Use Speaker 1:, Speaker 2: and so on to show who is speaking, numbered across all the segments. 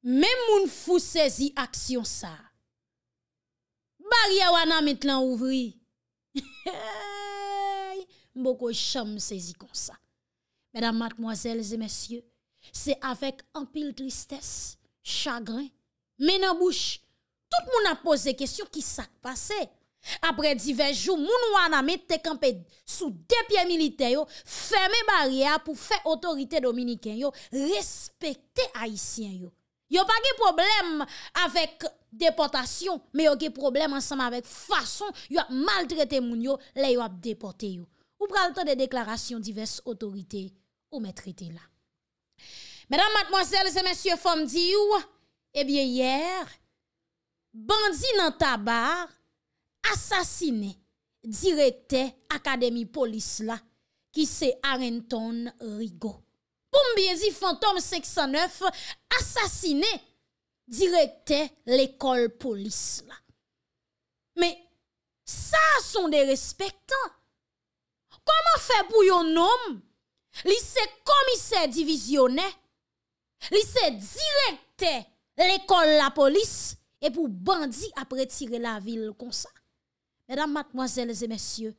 Speaker 1: Mè moun fous sezi aksyon sa. Barye wana mè tlan ouvri. Mboko chanm sezi kon sa. Mèdam matmoazèl zè mèsyè, se avèk anpil tristès, chagrin, mè nan bouch, tout moun apose kèsyon ki sak pase. Apre divenjou, moun wana mè te kampe sou depye milite yo, fèmè barye apou fè otorite dominiken yo, respèkte haisyen yo. Yo pa ge problem avèk deportasyon, me yo ge problem ansanm avèk fason, yo ap maltrete moun yo la yo ap deporte yo. Ou pral ton de deklarasyon divers otorite ou mè trite la. Mèdam matmozèl, zè mèsyè fòm di yo, e biè yèr, bandi nan tabar, asasine direte akademi polis la, ki se Arenton Rigaud. pou mbyen zi fantom 509, asasine, direkte l'ekol polis la. Me, sa son de respectan. Koman fe pou yon nom? Li se komise divisione, li se direkte l'ekol la polis, e pou bandi apretire la vil kon sa. Medan matmoazel zi mesye,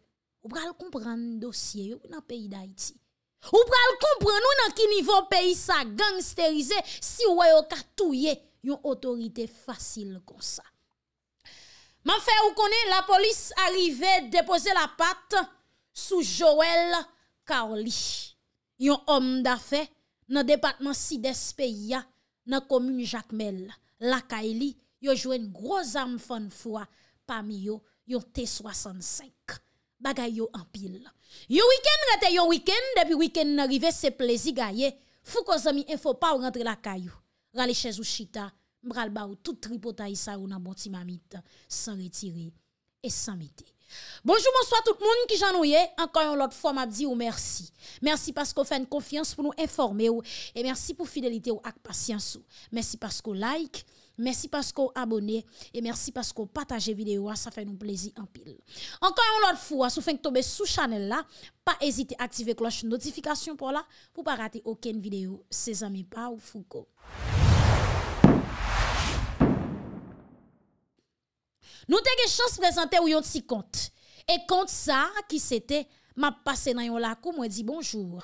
Speaker 1: ou pral kompran dosye yo nan peyi da iti. Ou pral kompren nou nan ki nivou peyi sa gangsterize si ou wè yo katouye yon otorite fasil kon sa. Man fè ou konen la polis arrive depose la pat sou Joël Karli. Yon om da fè nan departman Sidespeya nan komyne Jacquemelle. La kaili yo jwen groz am fon fwa pami yo yon T65 bagay yo an pila. Yon week-end rete yon week-end, depuis week-end c'est plaisir gaye. Fou ko zami faut pas rentrer rentre la caillou. Rale chez ou chita, mbral ba ou tout tripotaï sa ou nan bon timamite, sans retirer et sans mettre. Bonjour, bonsoir tout le monde qui j'ennuie. Encore une autre fois, Mabdi, dit ou merci. Merci parce qu'on fait une confiance pour nous informer ou, et merci pour fidélité ou ak patience ou. Merci parce qu'on like, Mersi paskou abone, e mersi paskou pataje videwa, sa fè nou plezi anpil. Ankwen yon lor fwa, sou fènk tobe sou chanel la, pa ezite aktive kloche notifikasyon pou la, pou pa rate oken videyo, se zami pa ou foukou. Nou te ge chans prezante ou yon si kont. E kont sa ki sete, ma pase nan yon lakou, mwen di bonjou,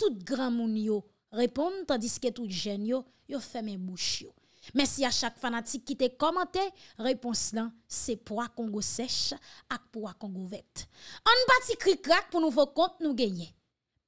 Speaker 1: tout gran moun yo repon, tandis ke tout jen yo, yo fè men mouch yo. Mèsi a chak fanatik ki te komante, repons nan se pou akongo sech ak pou akongo vet. An bati krikrak pou nouvo kont nou genye.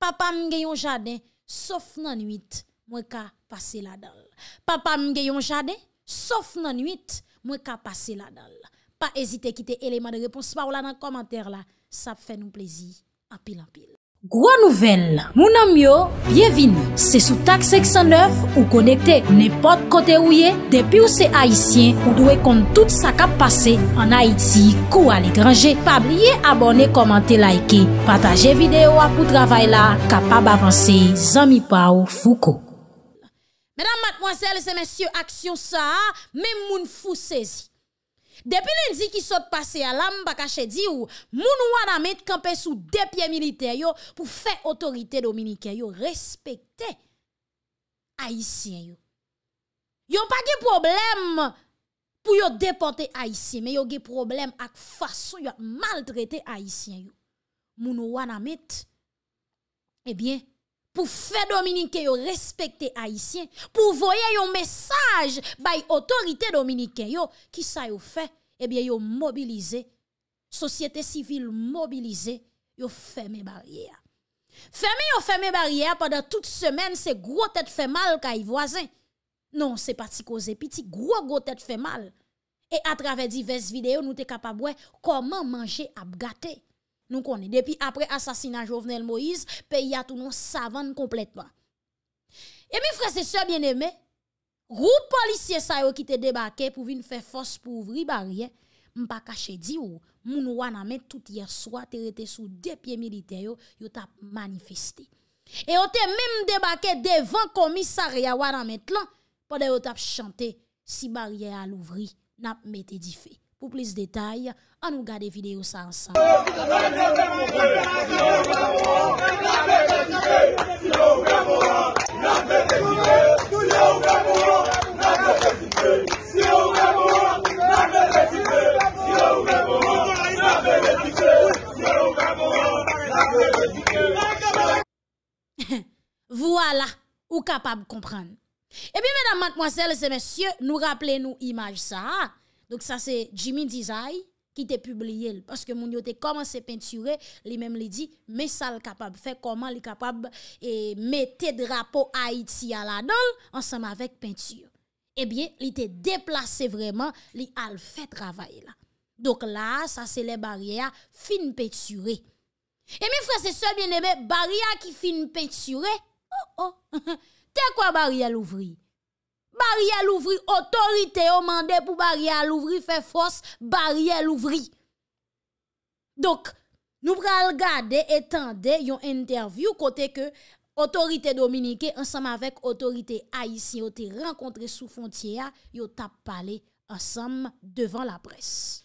Speaker 1: Papa mgeyon jade, sof nan 8, mwen ka pase la dal. Papa mgeyon jade, sof nan 8, mwen ka pase la dal. Pa ezite ki te eleman de repons pa ou la nan komante la, sa fè nou plezi apil apil. Gwa nouvel, moun amyo, bienvin, se sou tak 609 ou konekte, ne pot kote ou ye, depi ou se Haitien, ou dwe kont tout sa kap pase, an Haiti, kou al ekranje, pa blye abone, komante, laike, pataje video apou travay la, kapab avanse, zami pa ou fou ko. Mèdam matmoazèl, zè mèsyè, aksyon sa, mè moun fousèzi. Depi lindzi ki sot pase alam baka chedzi ou, moun wana met kampen sou depye milite yo pou fe otorite dominike yo, respekte aisyen yo. Yo pa ge problem pou yo depante aisyen, me yo ge problem ak fason yo maltrete aisyen yo. Moun wana met, ebyen. Eh pou fè Dominike yo respekte haisyen, pou voye yo mesaj bay otorite Dominike yo, ki sa yo fè? Ebyen yo mobilize, sosyete sivil mobilize, yo fème baryea. Fème yo fème baryea, padan tout semen, se gro tèt fè mal ka y voazen. Non, se pati ko zépiti, gro gro tèt fè mal. E atrave divers videyo nou te kapabwe, koman manje ap gatey? Nou konen, depi apre asasina Jovenel Moïse, pe yatounon savan kompletman. E mi frese se bieneme, rou polisye sa yo ki te debake pou vin fè fos pou ouvri bariè, mpa kache di ou, moun wana men tout yerswa te rete sou depye milite yo, yo tap manifesti. E yo te men debake devan komisari ya wana men tlan, pwede yo tap chante si bariè alouvri nap metedifey. plus de détails, on nous garder vidéo
Speaker 2: ça ensemble.
Speaker 1: voilà, ou capable de comprendre. Et bien, mesdames, mademoiselles et messieurs, nous rappelez-nous image ça. Donk sa se Jimmy Dizay ki te publiye l. Paske moun yo te koman se pinture, li menm li di, me sal kapab, fek koman li kapab, e me te drapo Haiti al anol, ansam avèk pinture. Ebyen, li te deplase vreman, li al fè travay la. Donk la, sa se le bariya fin pinture. E mi frase sol, mi neme, bariya ki fin pinture, oh, oh. te kwa bariya louvri? Barriè Louvry, otorite yo mandè pou barriè Louvry, fè fòs barriè Louvry. Dok, nou pral gade etande yon interview kote ke otorite Dominike, ansam avèk otorite Aïs, yon te renkontre sou fontie a, yon tap pale ansam devan la pres.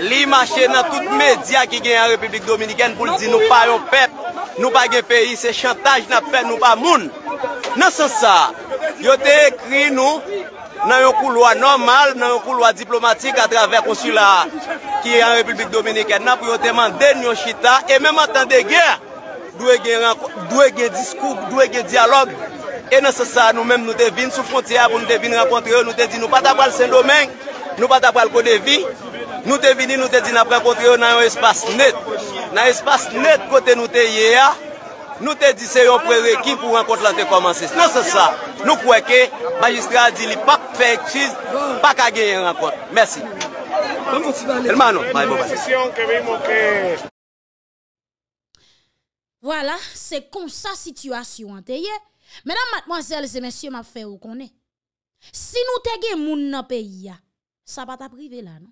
Speaker 2: Li mache nan tout media ki gen yon Republik Dominiken pou li di nou pa yon pep, nou pa gen peyi, se chantaj nan pep nou pa moun. Nè se sa, yon te ekri nou nan yon kou loa normal, nan yon kou loa diplomatik a traver konsula ki yon Republik Dominiken, nan pou yon teman den yon chita, e mèm an tan de gen, dwe gen diskou, dwe gen diyalog, e nè se sa, nou mèm nou te vin sou fontya pou nou te vin renkontre yo, nou te di nou pa tapal sen domen, nou pa tapal kodevi. Nou te vini, nou te di na prekotre yo nan yon espas net. Nan espas net kote nou te ye ya. Ah. Nou te di se yon prekotre kim pou renkot lan te komanse. Non se sa. Nou kweke, magistral di li pak fek chiz, pak a geye renkot. Mersi. Elmano, baye mou bale.
Speaker 1: Voilà, se kon sa situasyon te ye. Menan matmanzele se mensyen map fe ou konen. Si nou te ge moun nan pe ya, ah, sa pata prive la nou.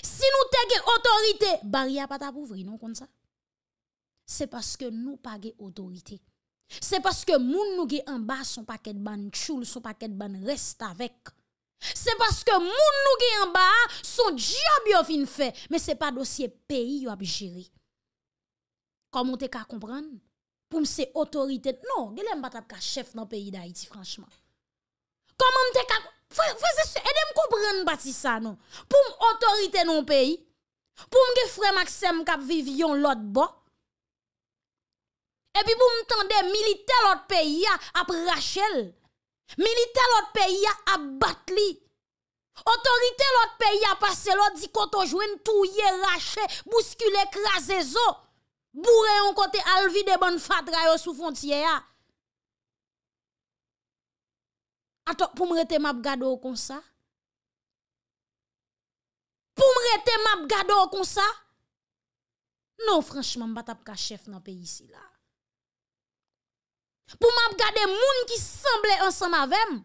Speaker 1: Si nou te gen otorite, bari apat ap ouvri, non kon sa? Se paske nou pa gen otorite. Se paske moun nou gen anba, son paket ban choul, son paket ban rest avek. Se paske moun nou gen anba, son job yo fin fe, men se pa dosye peyi yo ap jere. Koman te ka kompran? Poum se otorite, non, gelen pat ap ka chef nan peyi da iti, franchman. Koman te ka kompran? Fwese se edem koubren bati sa nou, poum otorite nou peyi, poum ge frem aksem kap vivyon lot bo, epi poum tende milite lot peyi ya ap rachel, milite lot peyi ya ap batli, otorite lot peyi ya pase lo di koto jwen touye rache, bouskule krasè zo, bourè yon kote alvi de bon fadra yo sou fontiye ya. Attends, pour me rete map gado comme ça. Pour me rete map gado comme ça. Non, franchement, je ne pas chef dans le pays ici. Là. Pour me regarder moun qui semblait ensemble avec moi.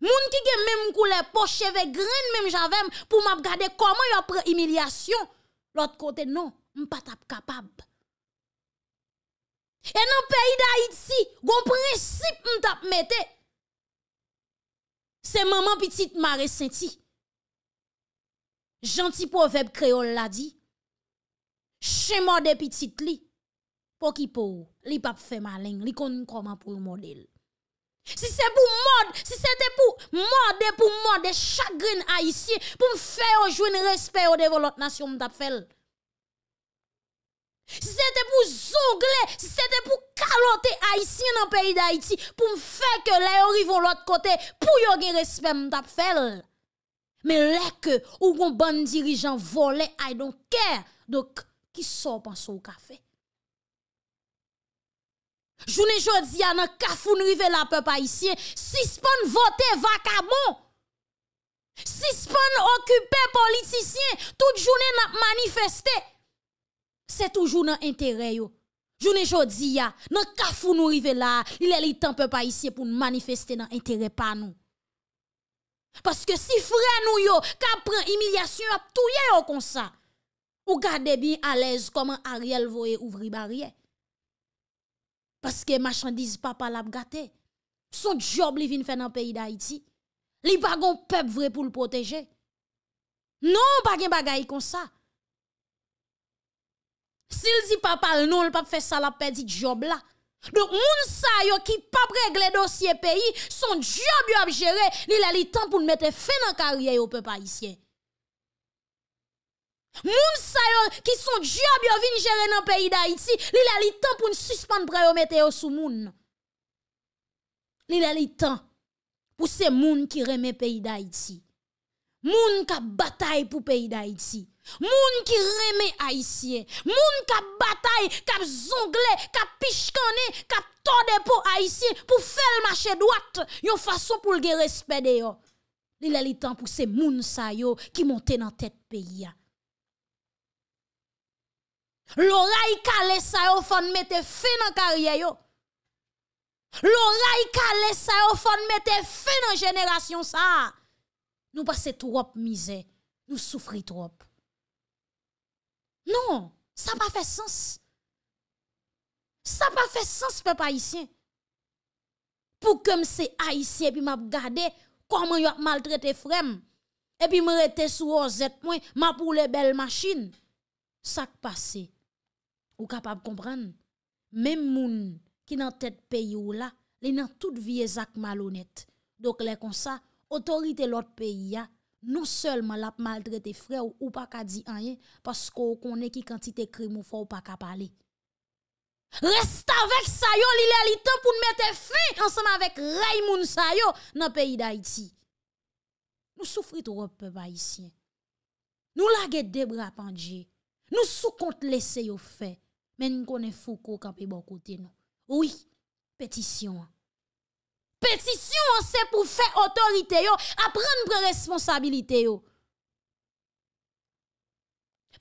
Speaker 1: Moun qui gen même couleur poche avec grain même j'avais pour me regarder comment pris pris humiliation. L'autre côté non, suis pas capable. Et dans le pays d'Haïti, gon principe que tap mette. Se maman pitit ma resenti, janti po veb kreol la di, che morde pitit li, poki pou li pap fe malen, li kon nkoma pou morde li. Si se pou morde, si se te pou morde, pou morde chagrin a isi, pou m fe ojwen respe o devolot nasyon m tap fel. Si se te pou zongle, si se te pou kalote Aisyen nan peyi d'Aiti pou m feke le yo rivo l ot kote pou yo gen respe m tap fel. Me lek ou kon ban dirijan vole, I don't care, dok ki sor pan sou kafe. Jounen jodi anan kafoun rive la pepe Aisyen, sispan vote vakamo. Sispan okupe politisyen, tout jounen nap manifesté. Se toujou nan entere yo. Jounen jodi ya, nan kafou nou rive la, ilè li tanpe pa isye pou nmanifeste nan entere pa nou. Paske si fre nou yo, ka pren emilyasyon ap touye yo konsa. Ou gade bin alez koman Ariel voye ouvri barye. Paske machandiz pa pal ap gate. Son job li vin fe nan peyi da iti. Li bagon pep vre pou l proteje. Non bagen bagay konsa. Sil zi pa pal nou, l pa fe sa la pedi job la. Don moun sa yo ki pa pregle dosye peyi, son job yo ap jere, li la li tan pou mwete fene karye yo pe pa isye. Moun sa yo ki son job yo vin jere nan peyi da iti, li la li tan pou mwete suspande preyo mwete yo sou moun. Li la li tan pou se moun ki reme peyi da iti. Moun ka batay pou peyi da iti. Moun qui remet haïtien, moun kap bataille, kap zongle, kap pichkane, kap tordé pour haïtien pour faire le marché droite, yon façon pour le respect de yo. temps pour ces moun sa yo qui montent dans tête pays L'oreille calé sa yo fon mette fin dans carrière yo. L'oreille calé sa yo fon mette fin génération ça. Nous passons trop misère, nous souffrons trop. Non, sa pa fè sens. Sa pa fè sens pe pa hisyen. Pou kem se a hisyen, pi m ap gade, koman yo ap maltrete frem, epi m rete sou o zet mwen, m ap ou le bel machine. Sa k pase, ou kapap kompran, mem moun ki nan tèt peyi ou la, li nan tout vie zak malonet. Dok le kon sa, otorite lot peyi ya, Nou selman lap maldre te fre ou ou pa ka di anyen pasko ou konen ki kantite krim ou fa ou pa ka pale. Resta vek sayo lile li tan pou nme te fe ansanman vek ray moun sayo nan peyi da iti. Nou soufri tou rep pe bayisyen. Nou lage deb rap anje. Nou sou kont lese yo fe. Men konen foko kap e bo kote nou. Ou yi, petisyon an. Petisyon an se pou fe otorite yo, apren pre responsabilite yo.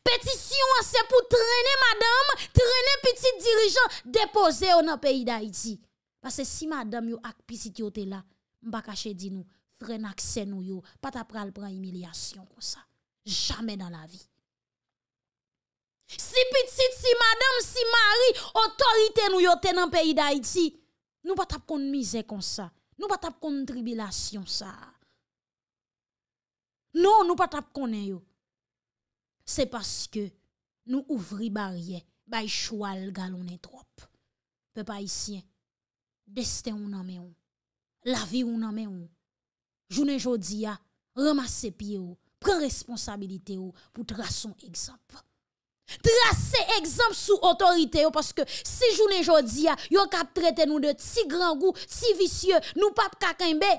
Speaker 1: Petisyon an se pou trene madame, trene petit dirijan depose yo nan peyi da iti. Pase si madame yo ak pisit yo te la, mba kache di nou, frena kse nou yo, pata pral pran emilyasyon kon sa. Jamen nan la vi. Si petit, si madame, si mari, otorite nou yo te nan peyi da iti. Nou pa tap kon mize kon sa. Nou pa tap kon tribilasyon sa. Non, nou pa tap konen yo. Se paske nou ouvri barye, bay choual galon etrop. Pe pa isyen, deste ou nanmen ou, lavi ou nanmen ou, jounen jodi ya, ramase piye ou, pren responsabilite ou, pou trason egzap. Tra se ekzamp sou otorite yo Paske se jounen jodi ya Yo kap treten nou de ti gran gou Ti visye nou pap kakenbe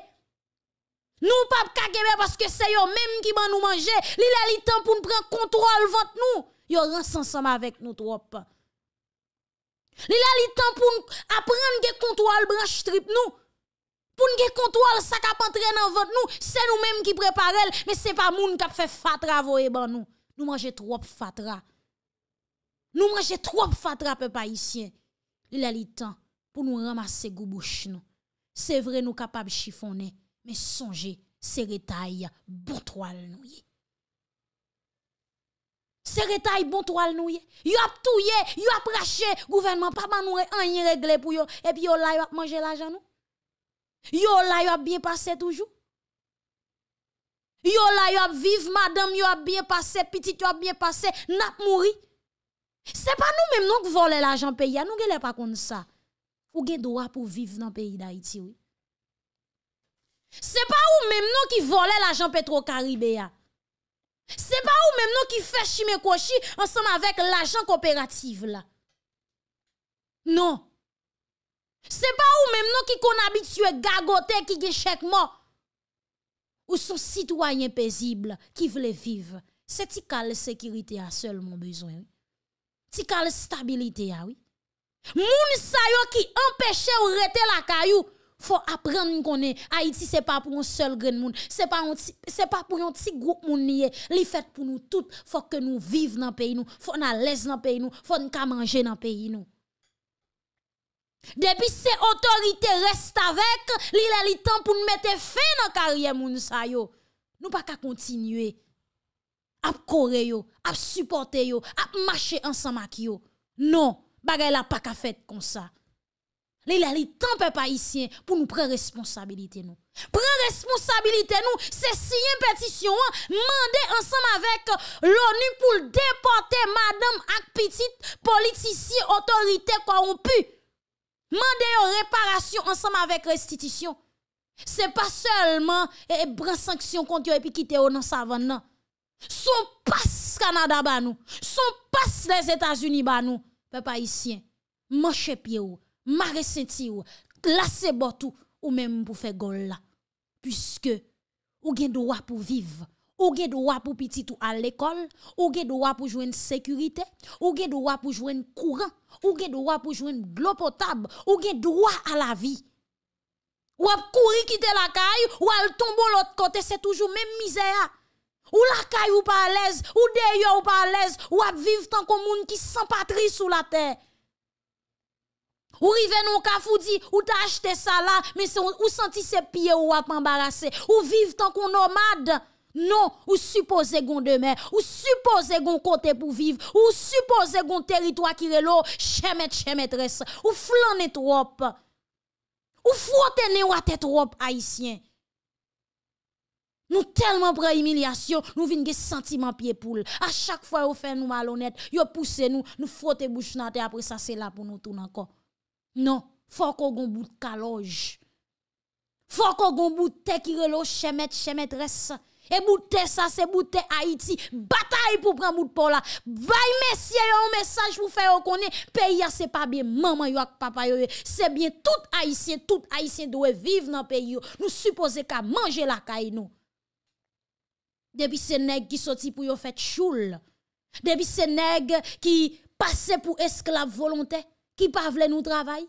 Speaker 1: Nou pap kakenbe Paske se yo menm ki ban nou manje Li la li tan pou nou pren kontrol vot nou Yo ran san sama vek nou trop Li la li tan pou nou A pren gen kontrol branch strip nou Poun gen kontrol sa kap entren nan vot nou Se nou menm ki preparel Me se pa moun kap fe fatra voye ban nou Nou manje trop fatra Nous mangeons trop fatrape pas ici. Il a le temps pour nous ramasser goubouche. nous. C'est vrai nous sommes capables de chiffonner, mais songez, c'est un bon toile nous. C'est un bon toile nous. Yo a tout, yo a le gouvernement pas ban nous rien réglé pour vous. et puis vous, là yo manger l'argent nous. Yo la yo bien passé toujours. Yo la yo vive madame, yo a bien passé, Petit, yo a bien passé, n'a mouri. C'est pas nous-mêmes qui volons l'argent pays, nous ne pas comme ça. Ou gen droit pour vivre dans le pays d'Haïti, oui. C'est pas nous même nous qui volons l'argent pétro Ce C'est pas nous même nous qui fait kochi ensemble avec l'argent coopérative là. Non. C'est pas ou même nous qui qu'on habitué gagoter qui gen chèque mort. Ou sont citoyens paisibles qui veulent vivre. C'est la sécurité à seulement besoin. C'est kal stabilité, ah oui. Moun sa yo qui empêché ou rete la caillou, faut apprendre qu'on est Haïti c'est pas pour un seul grain monde, c'est pas c'est pas pour un petit groupe moun qui li fait pour nous toutes, faut que nous vivions dans pays nous, faut à l'aise dans pays nous, faut ka manger dans pays nous. Depuis ces autorités restent avec, li la temps pour nous mettre fin dans carrière moun sa yo. Nous pas continuer. ap kore yo, ap supporte yo, ap mache ansam ak yo. Non, bagay la pa ka fet kon sa. Le la li tanpe pa isyen pou nou pre responsabilite nou. Pre responsabilite nou, se siyen petisyon an, mande ansam avèk l'ONU pou deporte madame ak petit politisyen otorite kwa ou pu. Mande yo reparasyon ansam avèk restitisyon. Se pa selman e, e bren sanksyon kont yo epi kite yo nan savan nan. Son pas Kanada ban nou Son pas les Etats-Unis ban nou Pe pa isyen Manche pie ou, manche senti ou Klasse bot ou Ou menm pou fe Gola Piske ou gen dowa pou vive Ou gen dowa pou pitit ou al ekol Ou gen dowa pou jwen sekurite Ou gen dowa pou jwen kouran Ou gen dowa pou jwen glopotab Ou gen dowa al avi Ou ap kouri kite la kay Ou al tombo l ot kote Se toujou menm mizea Ou la caille ou pas à l'aise, ou d'ailleurs ou pas à l'aise, ou à vivre tant qu'on moune qui sans patrie sous la terre. Ou rive non ka ou ta acheté ça là, mais ou, senti ses pieds ou à embarrassé. Ou vivre tant qu'on nomade. Non, ou supposer gon demain, ou supposer gon côté pour vivre, ou supposer gon territoire qui relo, chemet chemetresse, ou flaner trop. Ou frotter ne ou trop haïtien. Nou telman pre emilyasyon, nou vin gen sentiman piye poule. A chak fwa yo fe nou malonet, yo puse nou, nou frote bouch nan te, apre sa se la pou nou tou nan kon. Non, fwa kon kon bout kaloj. Fwa kon kon bout te kirelo, chemet, chemet resa. E bout te sa, se bout te Haiti, batay pou pren bout pou la. Bay mesye yo, mensaj pou fe yo konen, peyi ya se pa biye maman yo ak papa yo yo. Se biye tout Haitien, tout Haitien doye vive nan peyi yo. Nou suppose ka manje la kayi nou. Depuis ces nègres qui sorti pour y faire choule. Depuis ces nègres qui passaient pour esclaves volontaires, qui pas nous travailler.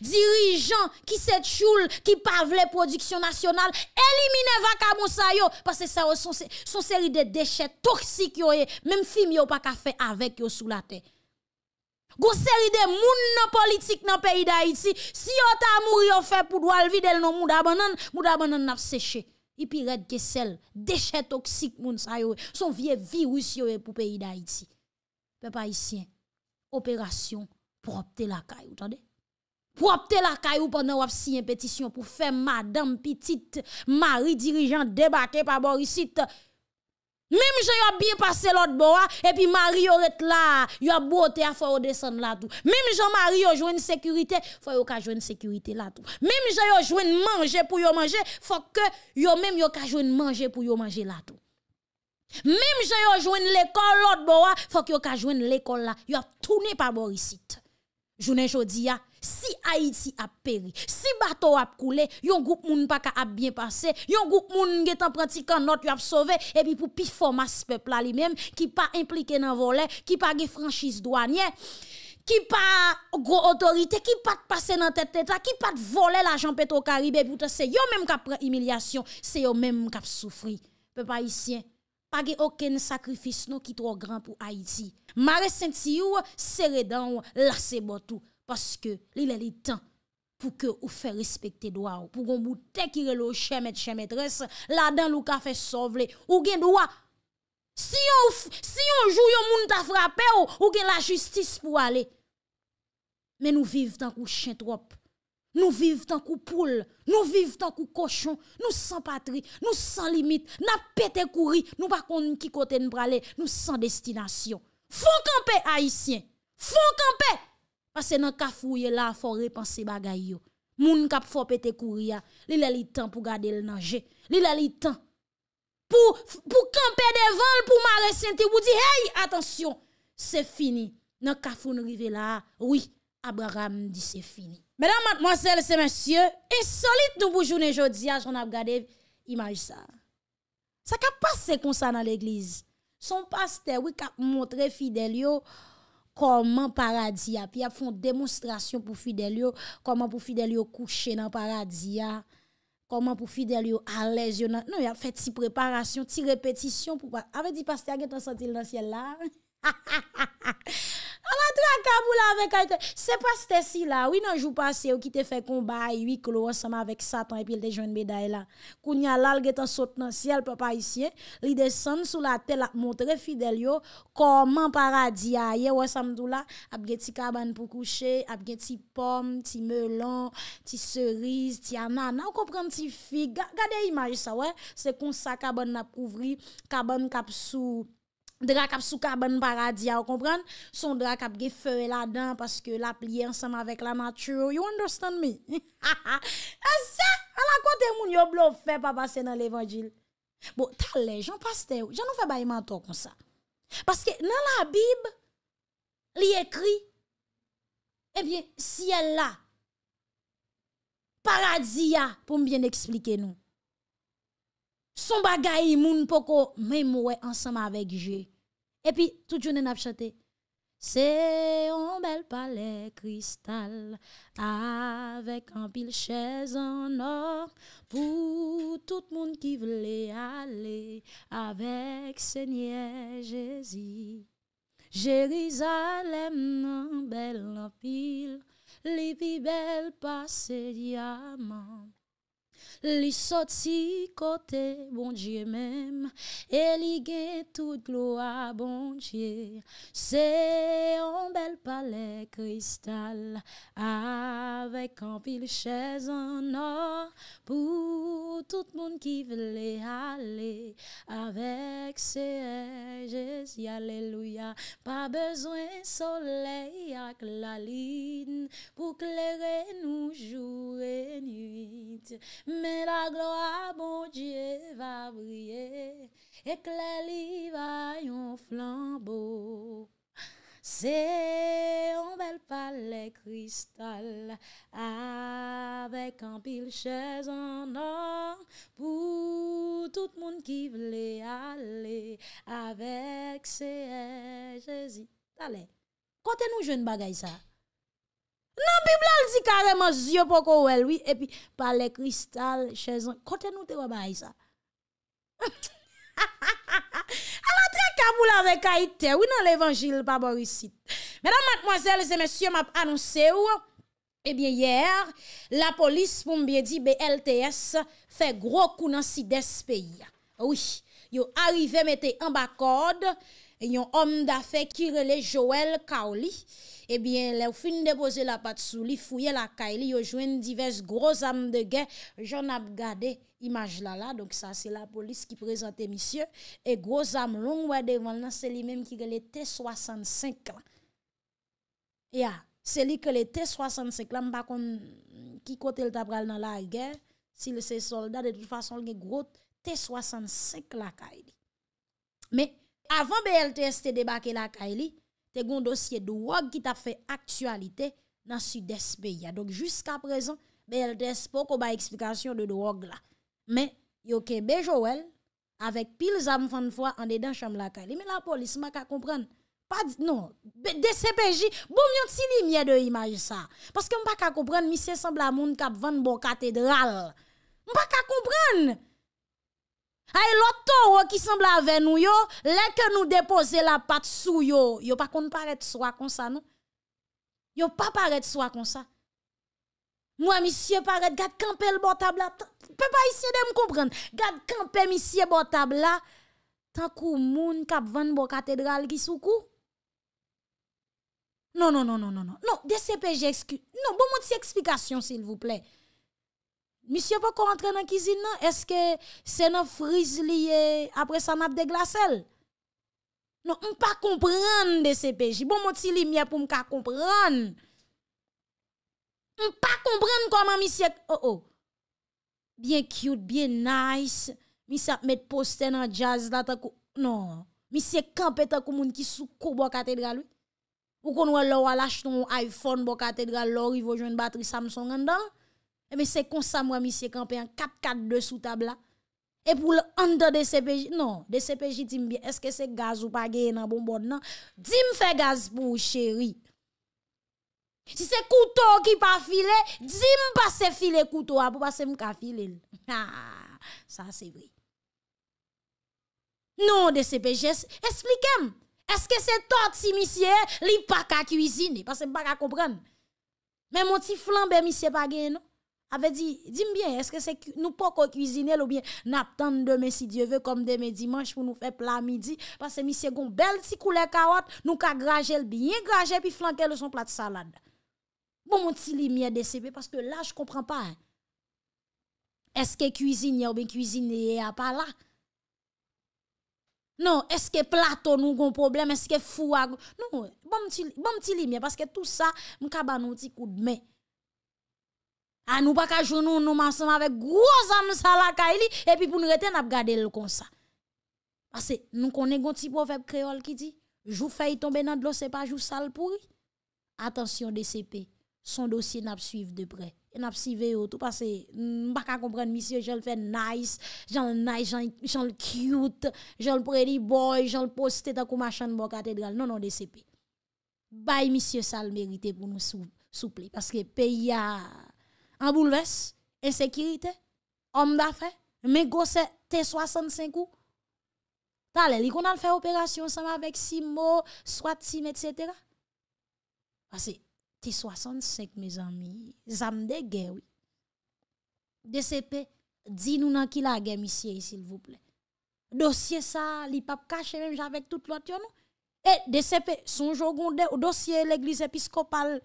Speaker 1: Dirigeants qui se choule, qui pas la production nationale, Éliminer vacabon parce que ça son, son série de déchets toxiques yo, même film yo pas qu'à faire avec yo sous la terre. Gon série de moun politiques politique nan pays d'Haïti, si yo ta mouri on fait pour doit le vide non moun d'abanan, moun Ipi red ke sel, deshe toksik moun sayo, son vie virus yo e pou peyi da iti. Pe pa isyen, operasyon pou opte lakay ou, tande? Pou opte lakay ou pou nou ap siyen petisyon pou fe madam pitit, mari dirijan debake pa borisit. Mem jan yo biye pase lot bowa, epi mari yo ret la, yo bo te a fwa ode san la tou. Mem jan mari yo jwen sekurite, fwa yo ka jwen sekurite la tou. Mem jan yo jwen manje pou yo manje, fwa ke yo men yo ka jwen manje pou yo manje la tou. Mem jan yo jwen lekol lot bowa, fwa ke yo ka jwen lekol la. Yo tou ne pa borisite. Jounen jodi ya, si Haiti ap peri, si batou ap koule, yon goup moun pa ka ap bien pase, yon goup moun gen tan pratikant not yon ap sove, epi pou pi foma se pepla li menm, ki pa implike nan vole, ki pa ge franchise douanye, ki pa gro otorite, ki pa te pase nan tet leta, ki pa te vole la jan peto karib, epi pou te se yon menm kap emilyasyon, se yon menm kap soufri, pe pa isyen. Page oken sakrifis nou ki tro gran pou Haiti. Mare senti yow, sere dan w la se botou. Paske li lè li tan pou ke ou fe respekte doa ou. Pou gombo te kire lou chèmet chèmet res, la dan lou ka fe sovle. Ou gen doa, si yow jou yow moun ta frape ou, ou gen la justice pou ale. Men nou viv dan kou chen trop. Nou viv tan kou poule, nou viv tan kou kochon, nou san patri, nou san limit, nou san pete kouri, nou pa kon kikote nou prale, nou san destinasyon. Fon kampe haisyen, fon kampe! Pase nan kafou ye la, fò repanse bagay yo. Moun kap fò pete kouri ya, li lalitan pou gade l nanje, li lalitan. Pou kampe de vol, pou mare senti, wou di hey, atensyon, se fini. Nan kafou nou rive la, woui, Abraham di se fini. Mè nan matmòsel se mè sye, e solit nou pou jounen jodi a, joun ap gade imaj sa. Sa ka pase konsan nan l'eglize. Son paste wik ap montre fidel yo koman paradiya. Pi ap fon demonstrasyon pou fidel yo koman pou fidel yo kouche nan paradiya. Koman pou fidel yo alez yo nan... Non, ap fè ti preparasyon, ti repetisyon pou pas... Ape di paste a gen ton sentil nan sye la? Ha ha ha ha! A la tra kabou la vek. Se pa ste si la, ou y nan jou pa se ou ki te fe kon ba yu klo wosama vek sa tan epil te jwen beday la. Kou nyan lal getan sot nan siel papay siye. Li de san sou la tel ap montre fidelyo koman para di a ye wosam dou la. Ap gen ti kaban pou kouche, ap gen ti pom, ti melon, ti serise, ti anana. Ou kompran ti figa. Gade imaj sa we? Se kon sa kaban ap kouvri, kaban kapsou drakap sou ka ban paradia ou kompren, son drakap ge fewe la dan, paske la plie ansam avek la maturo, you understand me? E se, ala kote moun yo blof fe pa pase nan levajil. Bo, talè, jan paste ou, jan nou fe baye manto kon sa. Paske nan la bib, li ekri, e eh bie, si el la, paradia, pou m bien eksplike nou. Somba gayi moun poko mè mouè ansama avèk jè. Epi, tout jounen ap chate. Se yon bel pale kristal, avèk an pil chèz an or. Pou tout moun ki vle ale, avèk sènyè jè zi. Jè rizalèm nan bel an fil, li pi bel pase diamant. Li sot si kote bondje menm E li gen bon tout gloa bondje Se yon bel pale kristal Avek an pil chez an or Pou tout moun ki vele ale Avek se en Yaleluya, pa bezwen soley ak la lin pou kleren noujou e nit, men la gloa bon die va brye, e kler li va yon flambo. Se onvel pale kristal, avek an pil chezon nan, pou tout moun ki vle ale, avek se jezi. Tale, kote nou jen bagay sa? Nan, bibla li si kareman, zye poko wel, oui, e pi pale kristal, chezon, kote nou te wabay sa? Ha, ha, ha! Se kabou non, bon, eh la reka ite, ou nan l'evangil pa borisit? Mèdam matmoazèl, zè mèsyè m ap anonsè ou? Ebyè yèr, la polis pou m byè di BLTS fè gro kou nan si despeya. Ou, yò arive metè yon bakord, yon om da fè kirele Joël Kaoli. Ebyè eh lè ou fin depose la pat sou li, fouye la kaili, yò jwen divers gros am de gen, joun ap gade. Imaj la la, donk sa, se la polis ki prezante misye, e groz am long wè devan nan se li menm ki gè le T-65 la. Ya, se li gè le T-65 la, mbakon ki kote l tapral nan la e gè, si le se soldat, de tout fason l gen groz T-65 la ka e li. Me, avan BLTS te debake la ka e li, te goun dosye drog ki tap fè aktualite nan sud-espè ya. Donk, jysk ap rezon, BLTS poko ba eksplikasyon de drog la. Men, yo ke bejowel, avek pil zam fan fwa, an de dan chanm lakay. Li men la polis, ma ka kompran. Pad, non, de sepeji, boum yon tsi li, miye de imay sa. Paske m pa ka kompran, misye sembla moun kap van bo katedral. M pa ka kompran. Hay loto wou ki sembla ven nou yo, lek nou depose la pat sou yo. Yo pa kon paret swa kon sa, non? Yo pa paret swa kon sa. Mwa misye paret, gat kampel botabla ta. Pe pa isye de m komprende. Gad, kanpe misye bo tabla, tan kou moun kap van bo katedral ki soukou. Non, non, non, non, non, non. Non, DCPJ, excuse. Non, bon moti eksplikasyon, s'il vous plè. Misye pe kon rentre nan kizine nan? Eske, se nan friz liye apre san ap de glasel? Non, m pa komprende DCPJ. Bon moti liye pou m ka komprende. M pa komprende koman misye... Oh, oh. Bien cute, bien nice, mi se ap met poste nan jazz la takou, nan, non. mi se kampe takou moun ki soukou bo katedra lwi. Ou kon wè lò wè lache ton iPhone bo katedra lò, rivò jwen batri Samsung an dan. E mi se konsa mwa mi se kampe an, kap kat de sou tabla. E pou lè an non, da DCPJ, nan, DCPJ tim bi, eske se gaz ou pa geye nan bon bod nan. Dim fe gaz pou chéri. Si se koutou ki pa file, di m pa se file koutou apou, pa se m ka file l. Sa se vri. Nou de se pe jes, esplikem, eske se tot si misye li pa ka kouzine, pa se m pa ka kompren. Men mou ti flanbe misye pa gen nou, ave di, di m bien, eske se nou pa ko kouzine l ou bien, natan demen si dievè, kom demen dimanj pou nou fe pla midi, pa se misye goun bel ti koule kaot, nou ka graje l biye graje, pi flanke l son plat salade l. Bon, mon petit lumière CP parce que là, je comprends pas. Hein. Est-ce que cuisine ou bien cuisine n'est pas là? Non, est-ce que plateau nous un problème? Est-ce que fou Non, bon petit, bon petit lumière, parce que tout ça, avons bah, un petit coup de main. A ah, nous pas qu'à nous, nous ensemble avec gros hommes ça la et puis pour nous rester, nous garder le comme ça. Parce que nous connaissons un petit proverbe créole qui dit, jou feuille tomber dans de l'eau, c'est pas jou sale pourri. Attention DCP. Son dosye nap suive depre. Nap suive ou tou pase. Mba ka kompren misye jel fè nice, jel nice, jel cute, jel predi boy, jel poste takou machan mbo katedral. Non, non, de sepe. Bay misye sal merite pou nou souple. Pase ke pe ya anboulves, ensekirite, om da fè, men gose te 65. Tale, li konan fè operasyon sama vek si mo, swat si met setera. Pase, 65 me zami Zam de gewi Desepe Dzi nou nan ki la gemisye Dosye sa li pap kache Javek tout lo atyon Desepe son jougon de Dosye le glis episkopal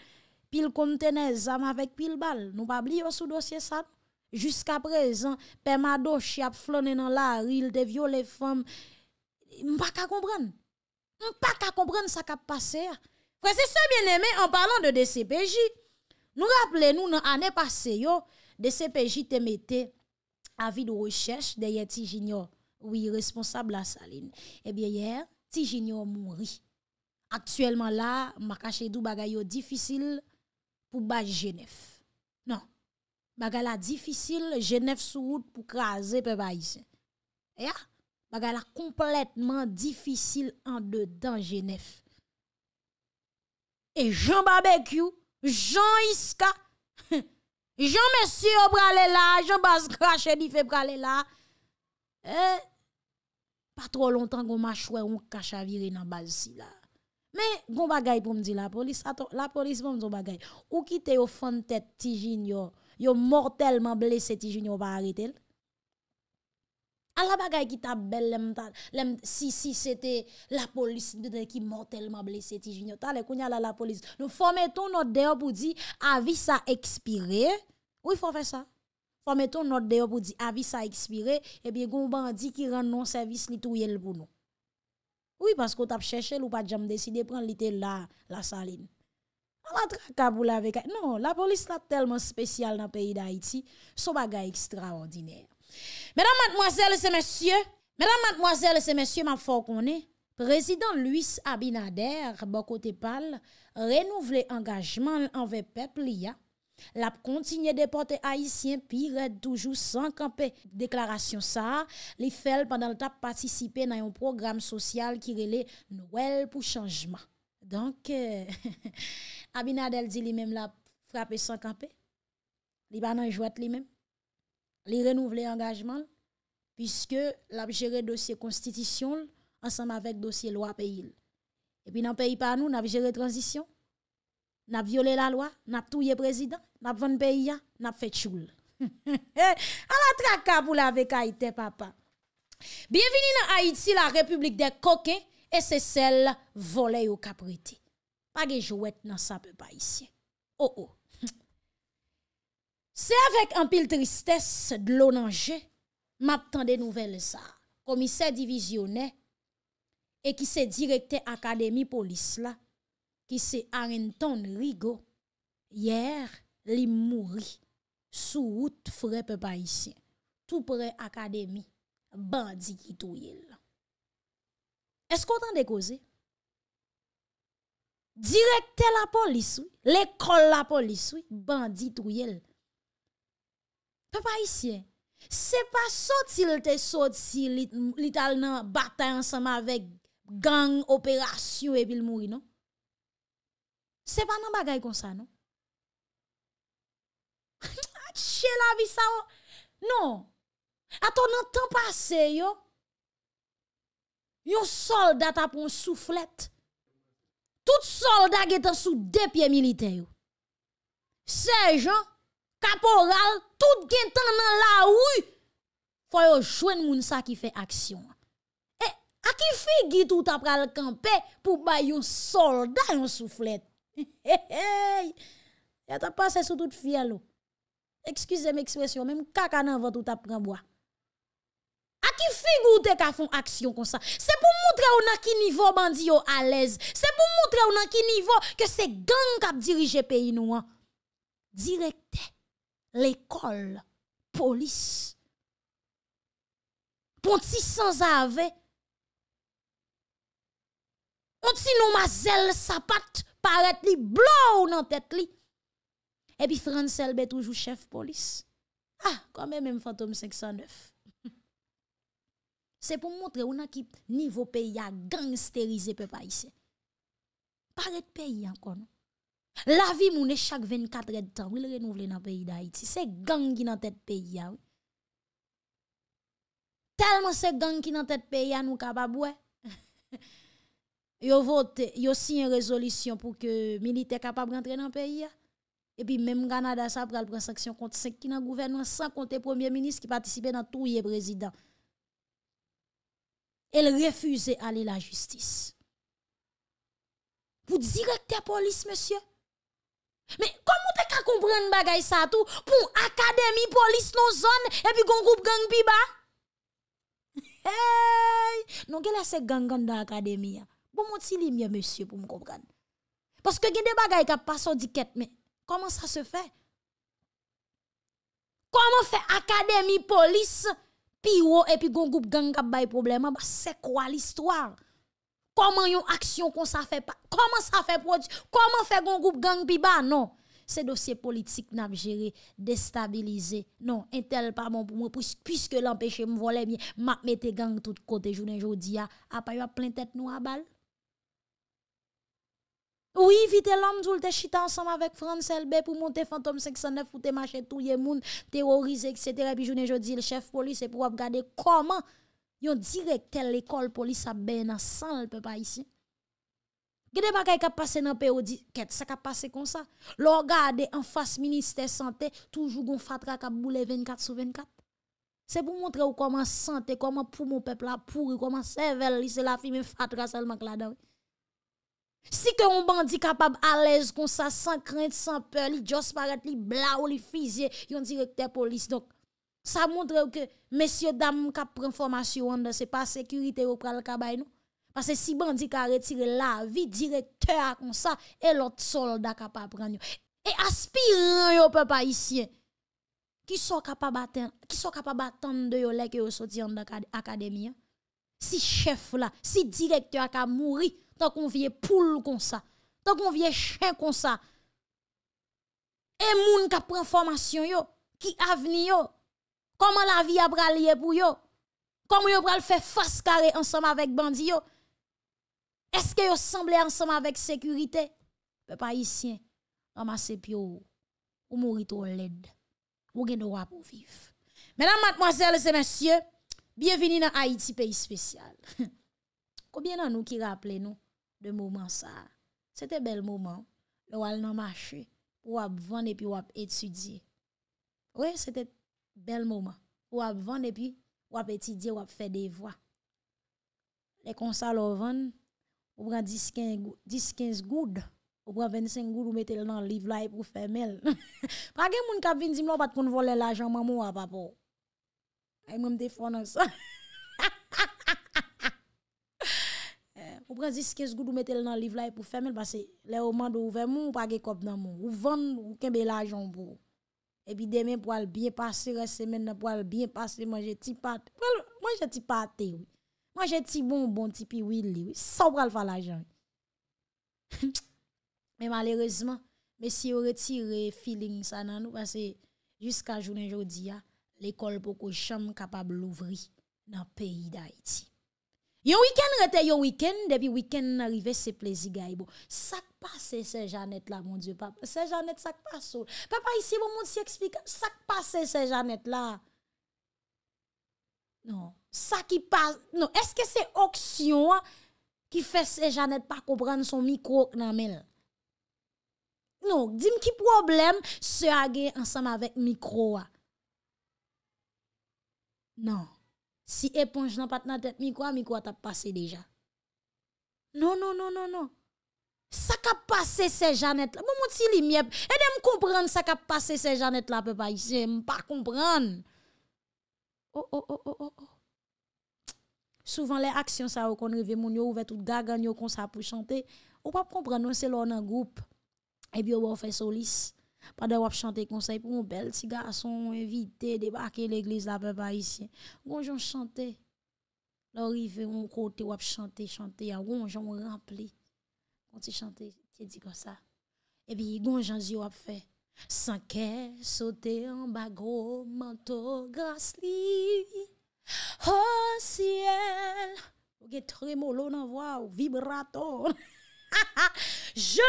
Speaker 1: Pil kontene zam avek pil bal Nou pa bli yo sou dosye sa non? Juska prezen Pema dosye ap flone nan la Ril de viole fom Mpa ka kombran Mpa ka kombran sa kap pase ya Prese se bien eme, an parlant de DCPJ, nou rappele nou nan ane pase yo, DCPJ te mette avi de reches deye ti jinyo wii responsable la saline. Ebyen eh yer, ti jinyo mouri. Aktuelman la, makache dou bagay yo difisil pou baj jenef. Nan, bagala difisil jenef sou wout pou kraze pe bayisen. Eya, eh ah, bagala kompletman difisil an de dan jenef. E jen ba bekyou, jen iska, jen mè si yo bralè la, jen ba skrashe di fe bralè la, e, pa tro lontan goun ma chwe yon kachavire nan bal si la. Men, goun bagay pou mdi la polis, ato, la polis pou mdi bagay, ou ki te yo fante tijin yo, yo mortalman blese tijin yo ba haritel, A la bagay ki tab bel lem tal, lem si si se te la polis, de de ki mortalman blese ti jinyot tal, e kou nyal la la polis. Nou fome ton not deyo pou di, avisa ekspire, ou y fò fè sa? Fome ton not deyo pou di, avisa ekspire, e biye goun bandi ki ren non servis li tou yel pou nou. Ou y paskou tap chèche loupa jam deside, pren li te la salin. A la trakabou la vekè. Non, la polis la telman spesyal na peyi da iti, sou bagay ekstraordinè. Mèdam matmwazèl se mèsyè, mèdam matmwazèl se mèsyè ma fò kounè, prezidant Louis Abinader, bò kote pal, renouv lè engajman anve pepl li ya, lap kontinye depote haisyen pi red toujou sankanpe. Deklarasyon sa, li fel pandan lta patisipe nan yon programe sosyal ki rele nouel pou chanjman. Donk, euh, Abinader di li mèm lap frape sankanpe, li banan jouat li mèm. Les renouveler engagement puisque l'a géré dossier constitution ensemble avec dossier loi pays. Et puis dans pays par nous, n'a géré transition, n'a violé la loi, n'a le président, n'a vendu pays, n'a fait choule. à la traque pour la Haïti papa. Bienvenue dans Haïti, la République des coquins et c'est celle volée au caprité. Pas de jouet dans ça peut pas ici. Oh oh. Se avèk anpil tristès d'lon anje, map tan de nouvel sa, komi se divizyonè e ki se direkte akademi polis la, ki se an en ton rigo, yèr li mouri sou wout frepe païsien. Tou pre akademi bandi ki tou yèl. Eskou tan de koze? Direkte la polis wè, lè kol la polis wè, bandi tou yèl Pe pa isye, se pa sot si lte sot si lital nan batay ansama vek gang operasyon epil moui, non? Se pa nan bagay kon sa, non? Che la vi sa, oh. non? Ato nan tan pase, yo, yon soldat apon souflet, tout soldat getan sou depye milite, yo. Sej, yo, ka poral, tout gen tan nan la ou, fwa yo jwen moun sa ki fe aksyon. E, a ki fi gite ou ta pral kampe, pou bay yon solda yon souflet. He he he, ya ta pase sou tout fiel ou. Ekskize m ekspresyon, mèm kaka nan vòt ou ta pran bwa. A ki fi goute ka fon aksyon kon sa, se pou moutre ou nan ki nivò bandi yo alez, se pou moutre ou nan ki nivò, ke se gang kap dirije pe inou an. Direkte, L'ekol, polis, pon ti sans ave, pon ti nou ma zel sapat, paret li blou nan tet li, epi fran sel be toujou chef polis. Ha, ah, komem en fantom 509. Se pou montre ou nan ki nivou peyi a gangsterize pe paise. Paret peyi an kono. La vie moune chaque 24 heures de temps, il renouveler dans le pays d'Haïti. C'est gang qui dans tête pays hein. Tellement c'est gang qui dans tête pays hein, nous capable Yo vote, yo une résolution pour que militaires capable rentrer dans le pays hein. Et puis même Canada ça prend prendre sanction contre 5 qui dans gouvernement sans compter premier ministre qui participait dans tout le président. Elle refusait aller la justice. Pour la police monsieur Mè, komon te ka kompren bagay sa tou pou akademi polis nou zon e pi gongoup gang pi ba? Hey, nou gen la se gang gang da akademi ya, pou moun ti li mè mè sye pou mou kompren? Paske gen de bagay ka pa so diket mè, koman sa se fe? Koman fe akademi polis pi yo e pi gongoup gang kap bay problema ba? Se kwa l'histoire? Koman yon aksyon kon sa fe, koman sa fe produ, koman fe gon goup gang pi ba, non, se dosye politik nan ap jere, destabilize, non, entel pa moun pou mwen, pwiske l'empeche mwole mi, ma mette gang tout kote, jounen jodi a, apaywa plentet nou a bal. Ou yi vite l'anm zoul te chita ansanm avek Frans LB pou monte Fantom 509, foute machet tou ye moun, terorize, etc, pi jounen jodi l'chef polis e pou ap gade koman. Yon direkter l'ekol polis sa bè nan san l'pepa isi. Gede bakay ka pase nan pe o diket, sa ka pase konsa. Lo gade an fas minister sante, toujou goun fatra ka boule 24 sou 24. Se pou montre ou koman sante, koman pou moun pepla, pou koman sevel li se la fi men fatra sal mak la davit. Si ke ou bandi kapab alez konsa, san krent, san pe, li josparet, li bla ou li fizye, yon direkter polis dok. Sa moun tre ou ke mesye dam ka pren formasyon de se pa sekurite yo pral kabay nou. Pase si bandi ka retire la vi direkte a kon sa e lot solda ka pa pran yo. E aspiran yo pe pa isyen. Ki so ka pa batan de yo leke yo soti an akademiyan. Si chef la, si direkte a ka mouri tan konvye poul kon sa. Tan konvye chen kon sa. E moun ka pren formasyon yo ki avni yo. Koman la vi a pral ye pou yo? Koman yo pral fe faskare ansam avèk bandi yo? Eske yo semblè ansam avèk sekurite? Ve pa isyen koman sep yo ou mou rito ou led. Mou gen do wap ou viv. Menan matmoazel semen sye, bienveni nan Haiti, peyi spesyal. Koubyen nan nou ki rappele nou de mouman sa? Sete bel mouman, le wal nan mache wap vande pi wap etudye. We, sete Bel mouman, ou ap vande epi, ou ap etidye, ou ap fede vwa. Le konsal ou vande, ou bran 10-15 goud, ou bran 25 goud ou metel nan liv la epi ou femel. Pra gen moun kab vinde zimla ou pat kon vwole l ajan man mou ap ap ou. Ay moun de fwona sa. Ou bran 10-15 goud ou metel nan liv la epi ou femel, pase le ouman do ouve mou, ou pa gen kop nan mou. Ou vande, ou kenbe l ajan mou. Epi demen pou al byen pase, res semen nan pou al byen pase, mwen jè ti pate, mwen jè ti pate, mwen jè ti bon bon ti pi wili, sa w pral fa la jan. Men malerezman, mwen si yo retire feeling sa nan nou, pase jiska jounen jodi ya, l'ekol poko chanm kapab louvri nan peyi da iti. Yon wiken rete, yon wiken, debi wiken n'arive, se plezi gaye bo. Sak pa se se janet la, mon dieu, papa. Se janet sak pa sou. Papa, isi, bon, moun si eksplika. Sak pa se se janet la. Non. Sak ki pa... Non, eske se oksyon ki fe se janet pa koubran son mikro nan men? Non. Dim ki problem se age ansam avek mikro wa? Non. Non. Si eponj nan pat nan tet, mi kwa, mi kwa tap pase deja. Non, non, non, non, non. Sak ap pase se janet la. Moun ti li myeb. E de m kompran sak ap pase se janet la, pepa. Ise m pa kompran. Oh, oh, oh, oh, oh. oh. Souvan le aksyon sa wakon revi moun yo ouve tout gagan yo konsa pou chante. Ou pa kompran, nou se lò nan goup. E bi ou wò fè solis. Pade wap chante konsey pou moun bel si ga son evite debake l'eglise la pe pa isye. Gonjon chante. Lò rive moun kote wap chante chante a gonjon moun rample. Moun se chante se di kon sa. Ebi gonjon zi wap fe. Sanke sote an bagro manto gasli. Ho siel. Ou ge tremolo nan waw. Vibrato. Ha ha ha. Je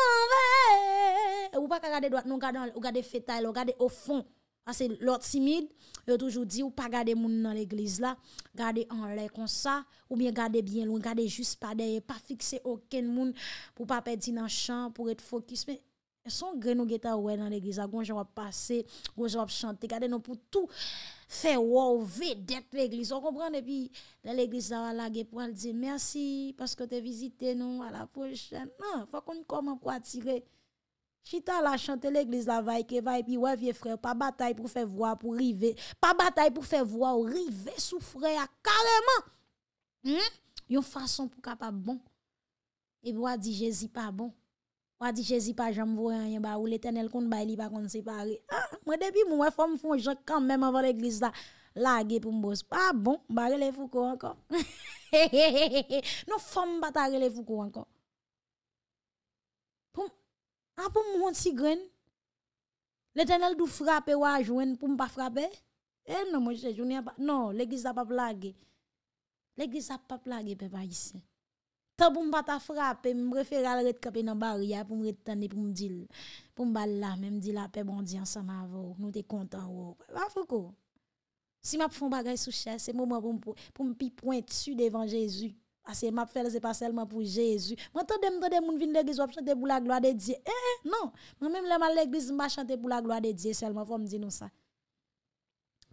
Speaker 1: m'envè, ou pa ka gade doat nou, gade fetay lò, gade o fon, ase lò timid, lò toujou di ou pa gade moun nan l'eglise la, gade an lè kon sa, ou bien gade bien loun, gade juste pa dè, e pa fikse oken moun pou pa pedi nan chan, pou et fokus, mè. Son gre nou geta wè nan l'eglize, a gwenj wap pase, wè wap chante, kade nou pou tout fè wò ou vè det l'eglize. On komprende pi, lè l'eglize la wala ge pou an l'di, mersi, paske te vizite nou, a la pochene. Nan, fwa koni koman pou atire. Chita la chante l'eglize la vay ke vay, pi wè vie frè, pa batay pou fè wò ou rive, pa batay pou fè wò ou rive, sou frè a kalèman. Yon fason pou ka pa bon, e wò di jesi pa bon. Wadi chezi pa janm vwoye anye ba ou le tenel kont bay li pa kont separe. Ah, mwen debi mwen fom fonjèk kanmèm avan l'eglis da lage pou mbos. A bon, ba rele fukou ankon. Non fom batare rele fukou ankon. A pou mwen sigren? Le tenel dou frape wajwen pou mba frape? E eh, non mwen sejouni apak. Non, l'eglis da pap lage. L'eglis da pap lage pe pa yisi. Ta pou m pata frape, m refere al ret kapi nan bariya pou m ret tani pou m dil. Pou m bal la, mè m dil apè, bon di ansan ma vò, nou te kontan wò. Va fò kò. Si m ap fò m bagay sou chè, se mou m ap pou m pi pointu devan Jezù. Asè, m ap fèl se pa selman pou Jezù. M an tèdèm tèdèm moun vin lègiz wap chante pou la gloa de Diyè. E, eh, e, non. M an mèm lèman lègiz m ba chante pou la gloa de Diyè selman pou m di nou sa.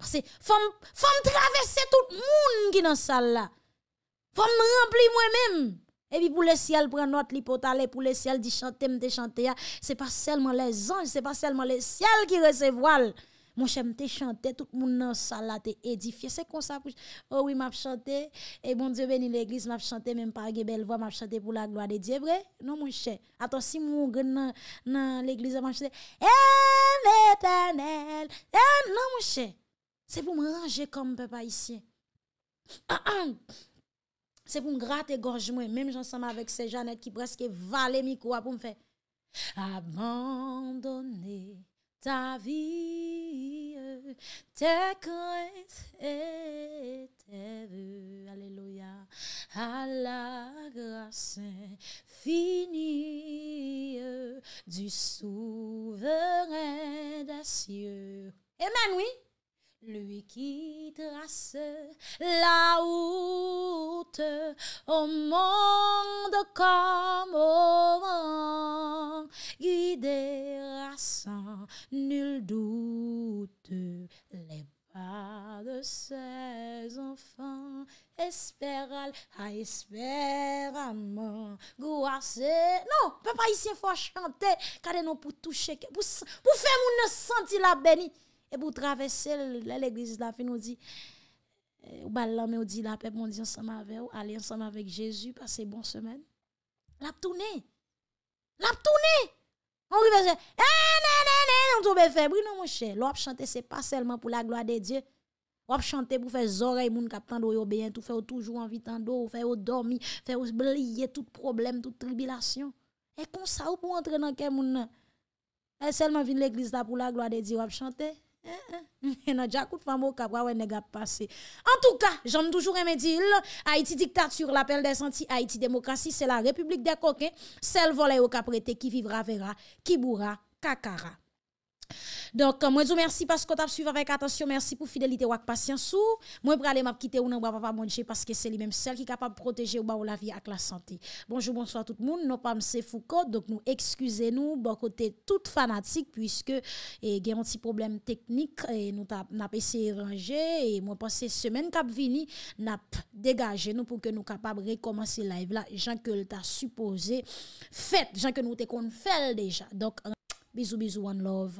Speaker 1: Fò m travesse tout moun ki nan sal la. Fò m rempli mwen mèm. Et puis pour le ciel prend notre l'hypotale, pour le ciel dit chanter, me chanter. Ah. C'est pas seulement les anges, c'est pas seulement les ciel qui recevoit. Mon cher, te chanter, tout le monde dans édifié. C'est comme ça. Oh oui, m'a chanté. Et bon Dieu béni l'église, m'a chanté, même pas une belle voix, m'a chanté pour la gloire de Dieu. Vrai? Non, mon cher. Attends, si mon grand dans l'église, m'a chanté. l'éternel. Eh, non, mon cher. C'est pour me ranger comme papa ah, ici. Ah c'est pour me gratter gorge moi même j'en j'ensemble avec ces Jeannettes qui presque valait micro pour me faire abandonner ta vie tes craintes et tes vœux alléluia à la grâce finie du souverain des cieux amen oui Lui ki trase la oute O monde kom oman Gide rase nul doute Le ba de sez anfan Esperal a esperanman Gouase Non, pe pa y siye fwa chante Kade nou pou touche Pou fe moun ne senti la beni Et pour traverser l'église, la fin, on dit, eh, ou balan, mais on dit, la paix, mon dit ensemble avec vous, allez ensemble avec Jésus, passez bonne semaine. La tournée. La tournée. On arrive eh, à on tombe faire Non, mon cher, l'op chanter, c'est pas seulement pour la gloire de Dieu. L'op chanter pour faire oreilles, moun captant yo bien, tout faire toujours envie d'eau, faire dormir, faire oublier tout problème, toute tribulation. Et comme ça, ou pour entrer dans quel monde? est eh, seulement vient l'église là pour la gloire de Dieu, on chanter. Eh, eh. En tout cas, jom toujou remedil Haiti diktat sur l'apel desanti Haiti demokrasi, se la republik de koke Sel vole ou kaprete, ki vivra vera Ki boura, kakara Donk euh, mwen zo mersi pasko tap suiv avèk Atansyon mersi pou fidelite wak pasyansou Mwen pre ale map kite ou nan wap ava mwenje Paske se li menm sel ki kapab proteje ou non, ba ou la vi ak la sante Bonjou bonso a tout moun Nopam se foukot Donk nou ekskuse nou Bonkote tout fanatik Piske gen yon ti problem teknik Nou tap nap ese ranger Mwen pase semen kap vini Nap degaje nou pou ke nou kapab rekomansi live la Jan ke lta supose Fet jan ke nou te kon fel deja Donk an euh, bisou bisou an love